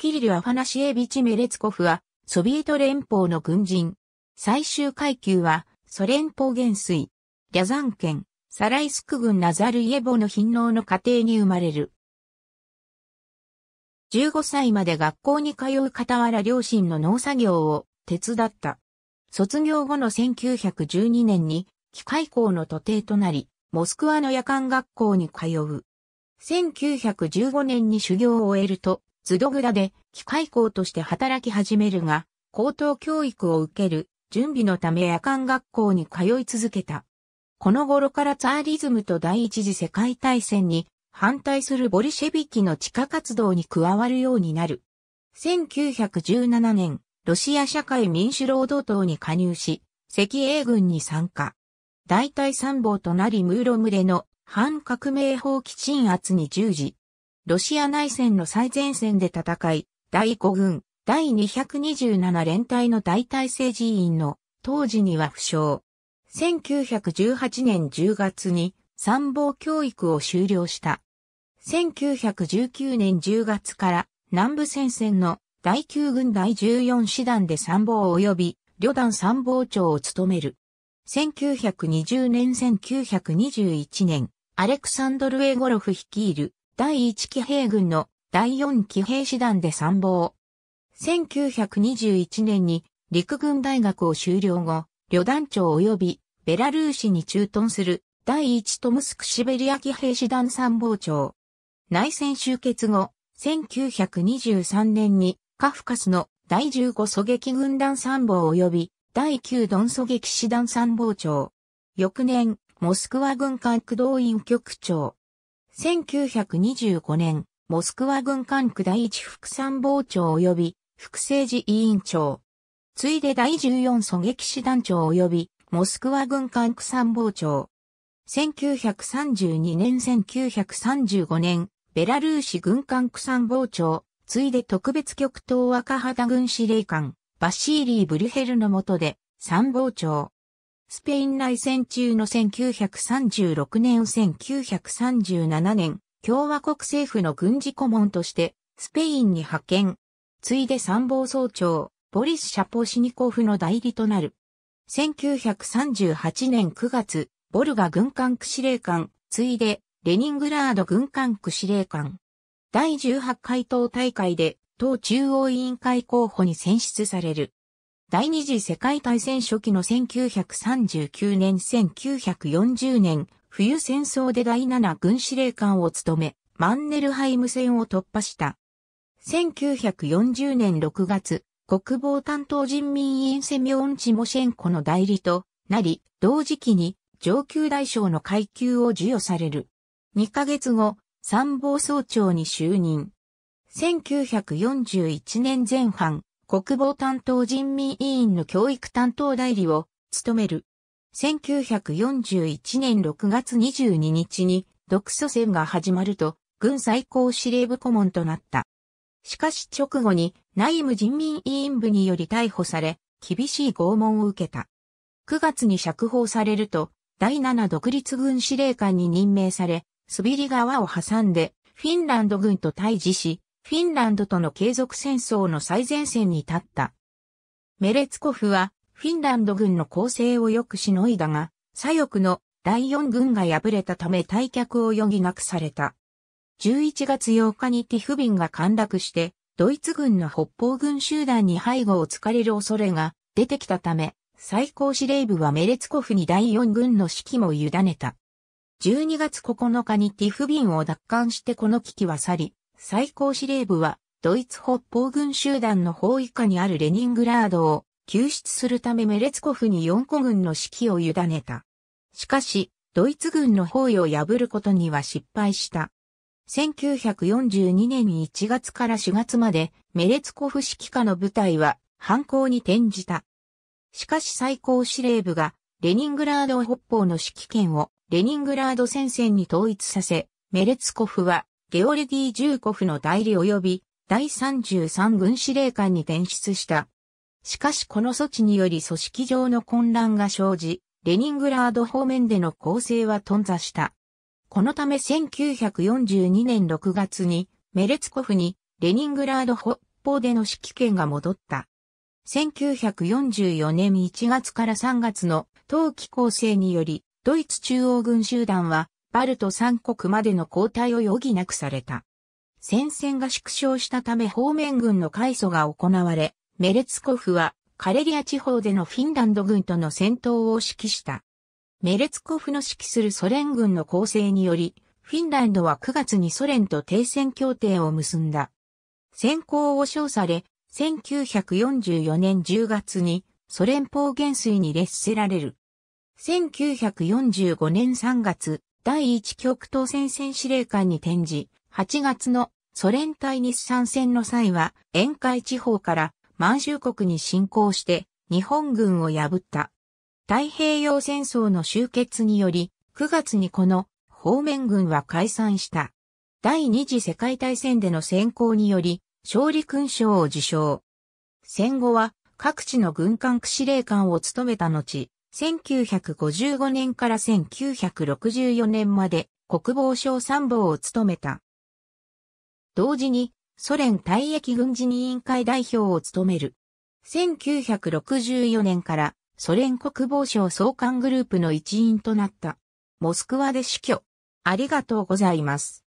キリル・アファナシエビチ・メレツコフは、ソビエト連邦の軍人。最終階級は、ソ連邦元帥。リャザン県、サライスク軍ナザルイエボの貧農の家庭に生まれる。15歳まで学校に通う傍ら両親の農作業を手伝った。卒業後の1912年に機械校の徒弟となり、モスクワの夜間学校に通う。1915年に修行を終えると、ズドグラで機械工として働き始めるが、高等教育を受ける準備のため夜間学校に通い続けた。この頃からツァーリズムと第一次世界大戦に反対するボリシェビキの地下活動に加わるようになる。1917年、ロシア社会民主労働党に加入し、赤英軍に参加。大隊参謀となりムーロムれの反革命法規鎮圧に従事。ロシア内戦の最前線で戦い、第5軍、第227連隊の大体政治員の当時には負傷。1918年10月に参謀教育を終了した。1919年10月から南部戦線の第9軍第14師団で参謀及び旅団参謀長を務める。1920年1921年、アレクサンドル・エゴロフ率いる第1騎兵軍の第4騎兵師団で参謀。1921年に陸軍大学を修了後、旅団長及びベラルーシに駐屯する第1トムスクシベリア騎兵師団参謀長。内戦終結後、1923年にカフカスの第15狙撃軍団参謀及び第9ドン狙撃師団参謀長。翌年、モスクワ軍管区動員局長。1925年、モスクワ軍管区第一副参謀長及び副政治委員長。ついで第14狙撃師団長及びモスクワ軍管区参謀長。1932年1935年、ベラルーシ軍管区参謀長、ついで特別局東赤肌軍司令官、バシーリー・ブルヘルの下で参謀長。スペイン内戦中の1936年1937年、共和国政府の軍事顧問として、スペインに派遣。ついで参謀総長、ボリス・シャポシニコフの代理となる。1938年9月、ボルガ軍艦区司令官、ついで、レニングラード軍艦区司令官。第18回党大会で、党中央委員会候補に選出される。第二次世界大戦初期の1939年1940年、冬戦争で第七軍司令官を務め、マンネルハイム戦を突破した。1940年6月、国防担当人民委員セミオン・チモシェンコの代理となり、同時期に上級大将の階級を授与される。2ヶ月後、参謀総長に就任。1941年前半、国防担当人民委員の教育担当代理を務める。1941年6月22日に独ソ戦が始まると、軍最高司令部顧問となった。しかし直後に内務人民委員部により逮捕され、厳しい拷問を受けた。9月に釈放されると、第7独立軍司令官に任命され、スビリ川を挟んで、フィンランド軍と対峙し、フィンランドとの継続戦争の最前線に立った。メレツコフは、フィンランド軍の攻勢をよくしのいだが、左翼の第四軍が敗れたため退却を余儀なくされた。11月8日にティフビンが陥落して、ドイツ軍の北方軍集団に背後をつかれる恐れが出てきたため、最高司令部はメレツコフに第四軍の指揮も委ねた。12月9日にティフビンを奪還してこの危機は去り、最高司令部は、ドイツ北方軍集団の包囲下にあるレニングラードを救出するためメレツコフに4個軍の指揮を委ねた。しかし、ドイツ軍の包囲を破ることには失敗した。1942年1月から4月までメレツコフ指揮下の部隊は反抗に転じた。しかし最高司令部がレニングラード北方の指揮権をレニングラード戦線に統一させ、メレツコフはゲオルギー・ジューコフの代理及び第33軍司令官に転出した。しかしこの措置により組織上の混乱が生じ、レニングラード方面での攻勢は頓挫した。このため1942年6月にメレツコフにレニングラード北方での指揮権が戻った。1944年1月から3月の冬季構成により、ドイツ中央軍集団はバルト三国までの交代を余儀なくされた。戦線が縮小したため方面軍の改祖が行われ、メレツコフはカレリア地方でのフィンランド軍との戦闘を指揮した。メレツコフの指揮するソ連軍の構成により、フィンランドは9月にソ連と停戦協定を結んだ。先行を称され、1944年10月にソ連邦元帥に列せられる。1945年3月、第1極東戦線司令官に転じ、8月のソ連対日産戦の際は、沿海地方から満州国に侵攻して日本軍を破った。太平洋戦争の終結により、9月にこの方面軍は解散した。第二次世界大戦での先行により、勝利勲章を受賞。戦後は各地の軍艦区司令官を務めた後、1955年から1964年まで国防省参謀を務めた。同時にソ連退役軍事委員会代表を務める。1964年からソ連国防省総監グループの一員となった。モスクワで死去。ありがとうございます。